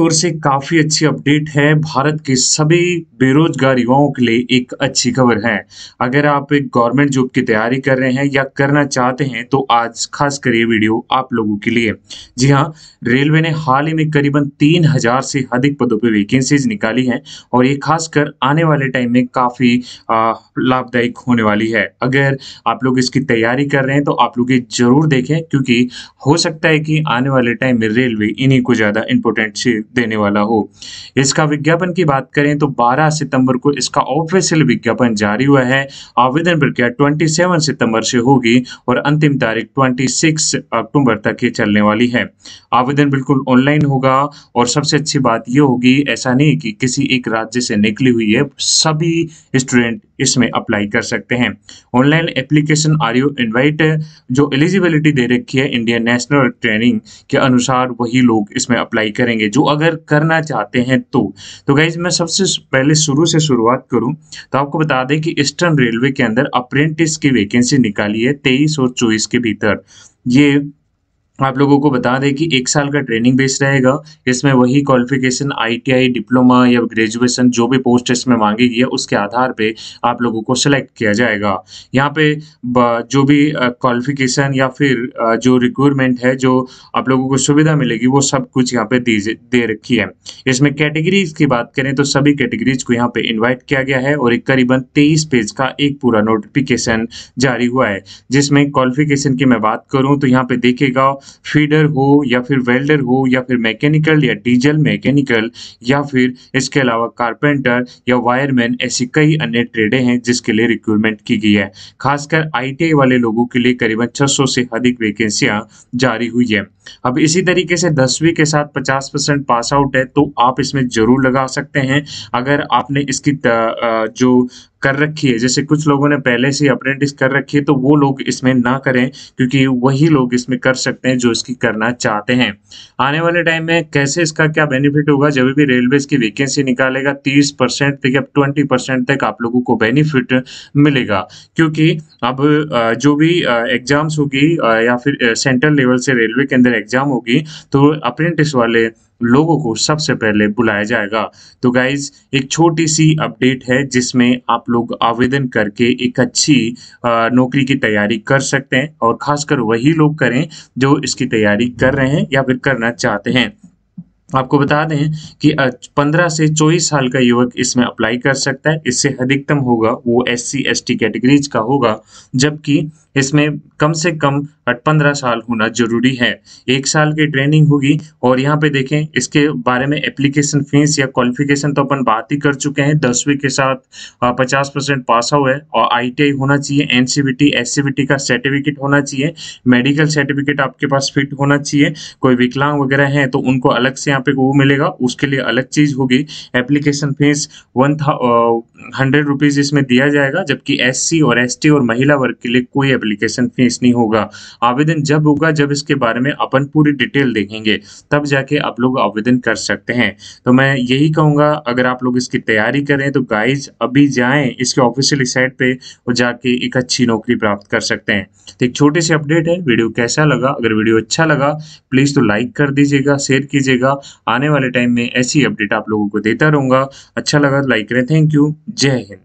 ओर से काफी अच्छी अपडेट है भारत के सभी बेरोजगार युवाओं के लिए एक अच्छी खबर है अगर आप एक गवर्नमेंट जॉब की तैयारी कर रहे हैं या करना चाहते हैं तो आज खास कर ये वीडियो आप लोगों के लिए जी हाँ रेलवे ने हाल ही में करीबन तीन हजार से अधिक पदों पर वैकेंसीज निकाली हैं और ये खासकर आने वाले टाइम में काफी लाभदायक होने वाली है अगर आप लोग इसकी तैयारी कर रहे हैं तो आप लोग ये जरूर देखें क्योंकि हो सकता है कि आने वाले टाइम में रेलवे इन्हीं को ज्यादा इंपोर्टेंट देने वाला हो इसका विज्ञापन की बात करें तो 12 सितंबर को इसका ऑफिशियल विज्ञापन जारी हुआ है आवेदन प्रक्रिया 27 सितंबर से होगी और अंतिम तारीख 26 अक्टूबर तक ये चलने वाली है आवेदन बिल्कुल ऑनलाइन होगा और सबसे अच्छी बात ये होगी ऐसा नहीं कि किसी एक राज्य से निकली हुई है सभी स्टूडेंट इसमें अप्लाई कर सकते हैं online application are you invite जो एलिजिबिलिटी दे रखी है इंडियन नेशनल ट्रेनिंग के अनुसार वही लोग इसमें अप्लाई करेंगे जो अगर करना चाहते हैं तो तो गाइज मैं सबसे पहले शुरू से शुरुआत करूं तो आपको बता दें कि ईस्टर्न रेलवे के अंदर अप्रेंटिस की वैकेंसी निकाली है तेईस और चौबीस के भीतर ये आप लोगों को बता दें कि एक साल का ट्रेनिंग बेस रहेगा इसमें वही क्वालिफिकेशन आईटीआई डिप्लोमा या ग्रेजुएशन जो भी पोस्ट इसमें मांगी गई है उसके आधार पे आप लोगों को सिलेक्ट किया जाएगा यहाँ पे जो भी क्वालिफिकेशन या फिर जो रिक्वायरमेंट है जो आप लोगों को सुविधा मिलेगी वो सब कुछ यहाँ पे दे रखी है इसमें कैटेगरीज की बात करें तो सभी कैटेगरीज को यहाँ पे इन्वाइट किया गया है और एक करीबन तेईस पेज का एक पूरा नोटिफिकेशन जारी हुआ है जिसमें क्वालिफिकेशन की मैं बात करूँ तो यहाँ पे देखेगा फीडर हो या फिर वेल्डर हो या फिर मैकेनिकल या डीजल मैकेनिकल या फिर इसके अलावा कारपेंटर या वायरमैन ऐसी कई अन्य ट्रेडें हैं जिसके लिए रिक्रूटमेंट की गई है खासकर आईटीआई वाले लोगों के लिए करीबन 600 से अधिक वैकेंसियां जारी हुई है अब इसी तरीके से दसवीं के साथ पचास परसेंट पास आउट है तो आप इसमें जरूर लगा सकते हैं अगर आपने इसकी जो कर रखी है जैसे कुछ लोगों ने पहले से अप्रेंटिस कर रखी है तो वो लोग इसमें ना करें क्योंकि वही लोग इसमें कर सकते हैं जो इसकी करना चाहते हैं आने वाले टाइम में कैसे इसका क्या बेनिफिट होगा जब भी रेलवे की वेकेंसी निकालेगा तीस परसेंट तक या ट्वेंटी परसेंट तक आप लोगों को बेनिफिट मिलेगा क्योंकि अब जो भी एग्जाम्स होगी या फिर सेंट्रल लेवल से रेलवे के अंदर एग्जाम होगी तो अप्रेंटिस वाले लोगों को सबसे पहले बुलाया जाएगा तो गाइज एक छोटी सी अपडेट है जिसमें आप लोग आवेदन करके एक अच्छी नौकरी की तैयारी कर सकते हैं और खासकर वही लोग करें जो इसकी तैयारी कर रहे हैं या फिर करना चाहते हैं आपको बता दें कि 15 से 24 साल का युवक इसमें अप्लाई कर सकता है इससे अधिकतम होगा वो S C S T categories का होगा जबकि इसमें कम से कम पंद्रह साल होना जरूरी है एक साल की ट्रेनिंग होगी और यहाँ पे देखें इसके बारे में एप्लीकेशन फीस या क्वालिफिकेशन तो अपन बात ही कर चुके हैं दसवीं के साथ पचास परसेंट पास आउट है और आई होना चाहिए एनसीबीटी एससीबीटी का सर्टिफिकेट होना चाहिए मेडिकल सर्टिफिकेट आपके पास फिट होना चाहिए कोई विकलांग वगैरह है तो उनको अलग से यहाँ पे वो मिलेगा उसके लिए अलग चीज होगी application fees one hundred rupees इसमें दिया जाएगा जबकि एससी और एसटी और महिला वर्ग के लिए कोई एप्लीकेशन फीस नहीं होगा आवेदन जब होगा जब इसके बारे में अपन पूरी डिटेल देखेंगे तब जाके आप लोग आवेदन कर सकते हैं तो मैं यही कहूँगा अगर आप लोग इसकी तैयारी करें तो गाइज अभी जाए इसके ऑफिशियल साइट पे और जाके एक अच्छी नौकरी प्राप्त कर सकते हैं तो एक छोटी सी अपडेट है वीडियो कैसा लगा अगर वीडियो अच्छा लगा प्लीज़ तो लाइक कर दीजिएगा शेयर कीजिएगा आने वाले टाइम में ऐसी अपडेट आप लोगों को देता रहूँगा अच्छा लगा लाइक तो करें थैंक यू जय हिंद